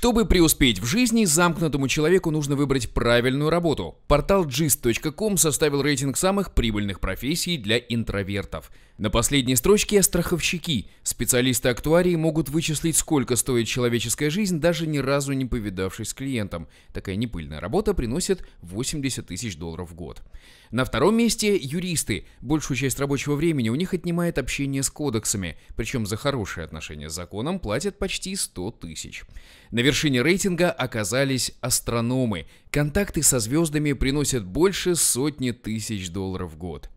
Чтобы преуспеть в жизни, замкнутому человеку нужно выбрать правильную работу. Портал gist.com составил рейтинг самых прибыльных профессий для интровертов. На последней строчке страховщики. Специалисты актуарии могут вычислить, сколько стоит человеческая жизнь, даже ни разу не повидавшись с клиентом. Такая непыльная работа приносит 80 тысяч долларов в год. На втором месте юристы. Большую часть рабочего времени у них отнимает общение с кодексами, причем за хорошие отношения с законом платят почти 100 тысяч вершине рейтинга оказались астрономы. Контакты со звездами приносят больше сотни тысяч долларов в год.